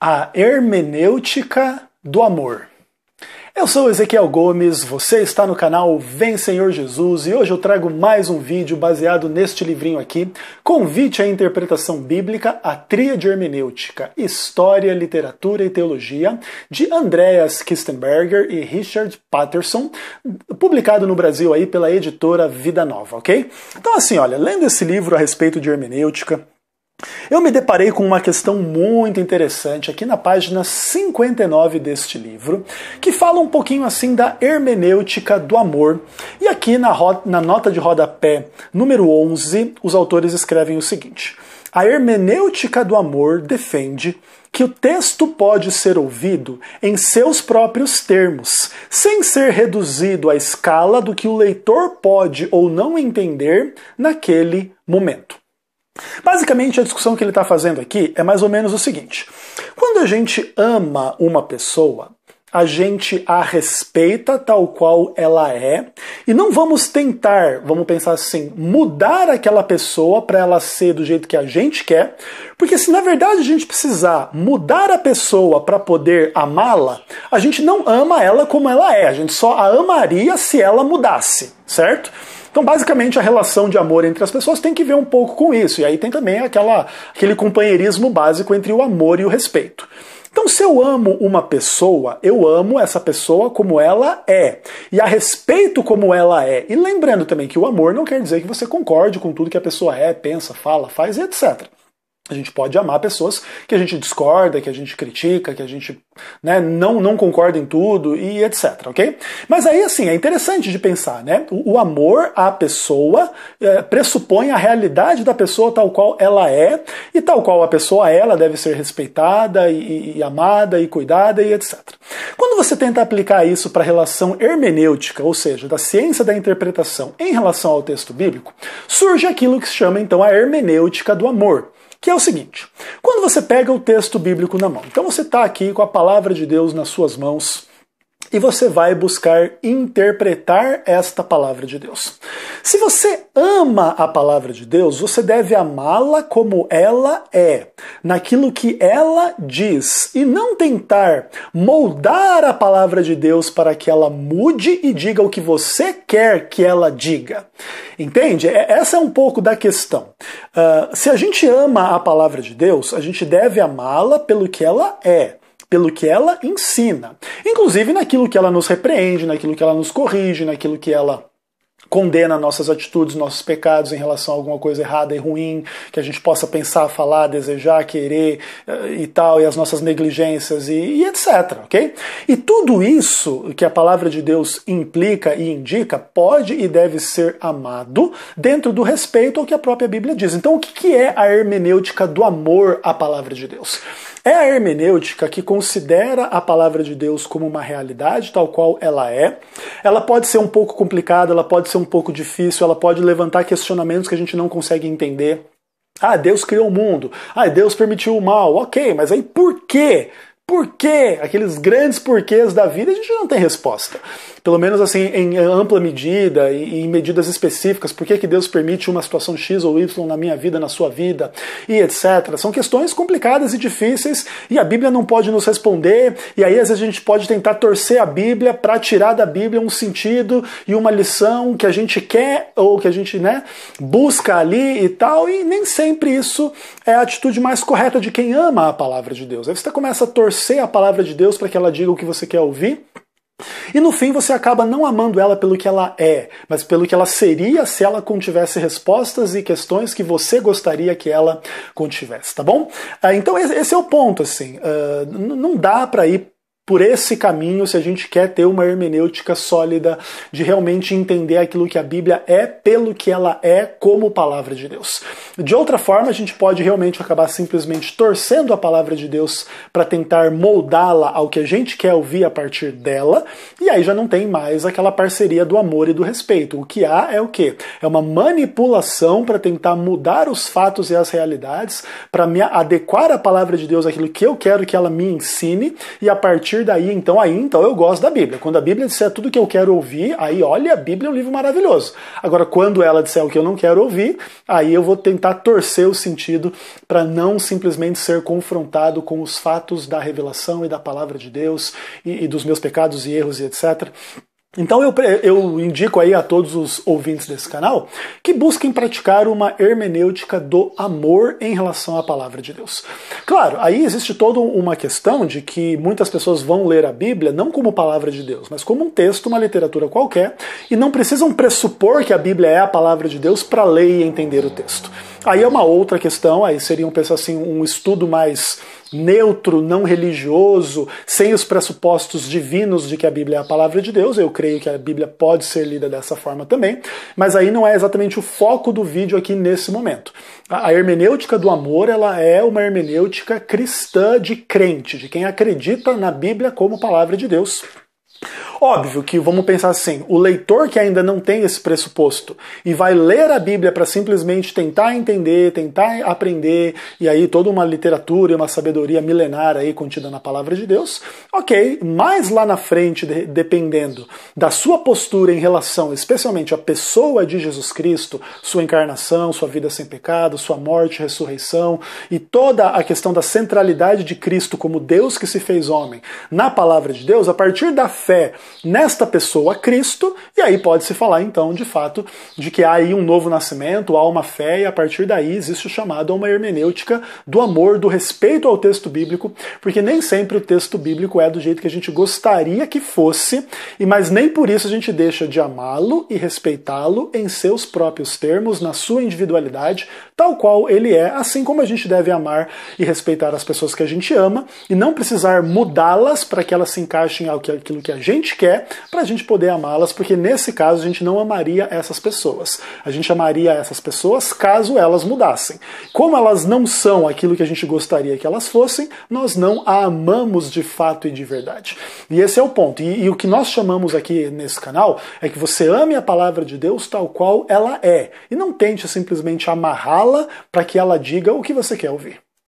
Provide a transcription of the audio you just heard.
A Hermenêutica do Amor. Eu sou Ezequiel Gomes, você está no canal Vem Senhor Jesus e hoje eu trago mais um vídeo baseado neste livrinho aqui, Convite à Interpretação Bíblica, a Tríade Hermenêutica, História, Literatura e Teologia, de Andreas Kistenberger e Richard Patterson, publicado no Brasil aí pela editora Vida Nova, ok? Então assim, olha, lendo esse livro a respeito de hermenêutica, eu me deparei com uma questão muito interessante aqui na página 59 deste livro, que fala um pouquinho assim da hermenêutica do amor. E aqui na, na nota de rodapé número 11, os autores escrevem o seguinte: A hermenêutica do amor defende que o texto pode ser ouvido em seus próprios termos, sem ser reduzido à escala do que o leitor pode ou não entender naquele momento. Basicamente, a discussão que ele está fazendo aqui é mais ou menos o seguinte: quando a gente ama uma pessoa, a gente a respeita tal qual ela é e não vamos tentar, vamos pensar assim, mudar aquela pessoa para ela ser do jeito que a gente quer, porque se na verdade a gente precisar mudar a pessoa para poder amá-la, a gente não ama ela como ela é, a gente só a amaria se ela mudasse, certo? Então, basicamente, a relação de amor entre as pessoas tem que ver um pouco com isso. E aí tem também aquela, aquele companheirismo básico entre o amor e o respeito. Então, se eu amo uma pessoa, eu amo essa pessoa como ela é e a respeito como ela é. E lembrando também que o amor não quer dizer que você concorde com tudo que a pessoa é, pensa, fala, faz, etc. A gente pode amar pessoas que a gente discorda, que a gente critica, que a gente né, não, não concorda em tudo e etc, ok? Mas aí, assim, é interessante de pensar, né? O, o amor à pessoa é, pressupõe a realidade da pessoa tal qual ela é e tal qual a pessoa é, ela deve ser respeitada e, e amada e cuidada e etc. Quando você tenta aplicar isso para a relação hermenêutica, ou seja, da ciência da interpretação em relação ao texto bíblico, surge aquilo que se chama, então, a hermenêutica do amor que é o seguinte: quando você pega o texto bíblico na mão, então você está aqui com a palavra de Deus nas suas mãos, e você vai buscar interpretar esta palavra de Deus. Se você ama a palavra de Deus, você deve amá-la como ela é, naquilo que ela diz, e não tentar moldar a palavra de Deus para que ela mude e diga o que você quer que ela diga. Entende? É, essa é um pouco da questão. Uh, se a gente ama a palavra de Deus, a gente deve amá-la pelo que ela é pelo que ela ensina. Inclusive naquilo que ela nos repreende, naquilo que ela nos corrige, naquilo que ela condena nossas atitudes, nossos pecados em relação a alguma coisa errada e ruim, que a gente possa pensar, falar, desejar, querer eh, e tal, e as nossas negligências e, e, etc, ok? E tudo isso que a palavra de Deus implica e indica pode e deve ser amado dentro do respeito ao que a própria Bíblia diz. Então, o que é a hermenêutica do amor à palavra de Deus? É a hermenêutica que considera a palavra de Deus como uma realidade tal qual ela é. Ela pode ser um pouco complicada, ela pode ser um pouco difícil, ela pode levantar questionamentos que a gente não consegue entender. Ah, Deus criou o mundo. Ah, Deus permitiu o mal. Ok, mas aí por quê? porquê, aqueles grandes porquês da vida, a gente não tem resposta. Pelo menos assim, em ampla medida e em medidas específicas, por que, que Deus permite uma situação X ou Y na minha vida, na sua vida, e etc. São questões complicadas e difíceis, e a Bíblia não pode nos responder, e aí às vezes a gente pode tentar torcer a Bíblia para tirar da Bíblia um sentido e uma lição que a gente quer ou que a gente né, busca ali e tal, e nem sempre isso é a atitude mais correta de quem ama a palavra de Deus. Aí você começa a torcer você a palavra de Deus para que ela diga o que você quer ouvir. E no fim você acaba não amando ela pelo que ela é, mas pelo que ela seria se ela contivesse respostas e questões que você gostaria que ela contivesse, tá bom? Ah, então esse é o ponto, assim, ah, não dá para ir por esse caminho se a gente quer ter uma hermenêutica sólida de realmente entender aquilo que a Bíblia é pelo que ela é como palavra de Deus. De outra forma, a gente pode realmente acabar simplesmente torcendo a palavra de Deus para tentar moldá-la ao que a gente quer ouvir a partir dela, e aí já não tem mais aquela parceria do amor e do respeito. O que há é o quê? É uma manipulação para tentar mudar os fatos e as realidades, para me adequar à palavra de Deus aquilo que eu quero que ela me ensine e a partir partir daí, então, aí, então eu gosto da Bíblia. Quando a Bíblia disser tudo o que eu quero ouvir, aí, olha, a Bíblia é um livro maravilhoso. Agora, quando ela disser o que eu não quero ouvir, aí eu vou tentar torcer o sentido para não simplesmente ser confrontado com os fatos da revelação e da palavra de Deus e, e dos meus pecados e erros e etc. Então eu, eu, indico aí a todos os ouvintes desse canal que busquem praticar uma hermenêutica do amor em relação à palavra de Deus. Claro, aí existe toda uma questão de que muitas pessoas vão ler a Bíblia não como palavra de Deus, mas como um texto, uma literatura qualquer, e não precisam pressupor que a Bíblia é a palavra de Deus para ler e entender o texto. Aí é uma outra questão, aí seria pensar assim, um estudo mais neutro, não religioso, sem os pressupostos divinos de que a Bíblia é a palavra de Deus. Eu creio que a Bíblia pode ser lida dessa forma também, mas aí não é exatamente o foco do vídeo aqui nesse momento. A hermenêutica do amor, ela é uma hermenêutica cristã de crente, de quem acredita na Bíblia como palavra de Deus. Óbvio que vamos pensar assim: o leitor que ainda não tem esse pressuposto e vai ler a Bíblia para simplesmente tentar entender, tentar aprender, e aí toda uma literatura e uma sabedoria milenar aí contida na palavra de Deus, ok, mas lá na frente, dependendo da sua postura em relação especialmente à pessoa de Jesus Cristo, sua encarnação, sua vida sem pecado, sua morte, ressurreição e toda a questão da centralidade de Cristo como Deus que se fez homem na palavra de Deus, a partir da fé nesta pessoa Cristo, e aí pode-se falar então, de fato, de que há aí um novo nascimento, há uma fé, e a partir daí existe o chamado a uma hermenêutica do amor, do respeito ao texto bíblico, porque nem sempre o texto bíblico é do jeito que a gente gostaria que fosse, e mas nem por isso a gente deixa de amá-lo e respeitá-lo em seus próprios termos, na sua individualidade, tal qual ele é, assim como a gente deve amar e respeitar as pessoas que a gente ama, e não precisar mudá-las para que elas se encaixem aquilo que a gente quer, para a gente poder amá-las, porque nesse caso a gente não amaria essas pessoas. A gente amaria essas pessoas caso elas mudassem. Como elas não são aquilo que a gente gostaria que elas fossem, nós não a amamos de fato e de verdade. E esse é o ponto. E, e o que nós chamamos aqui nesse canal é que você ame a palavra de Deus tal qual ela é. E não tente simplesmente amarrá-la para que ela diga o que você quer ouvir.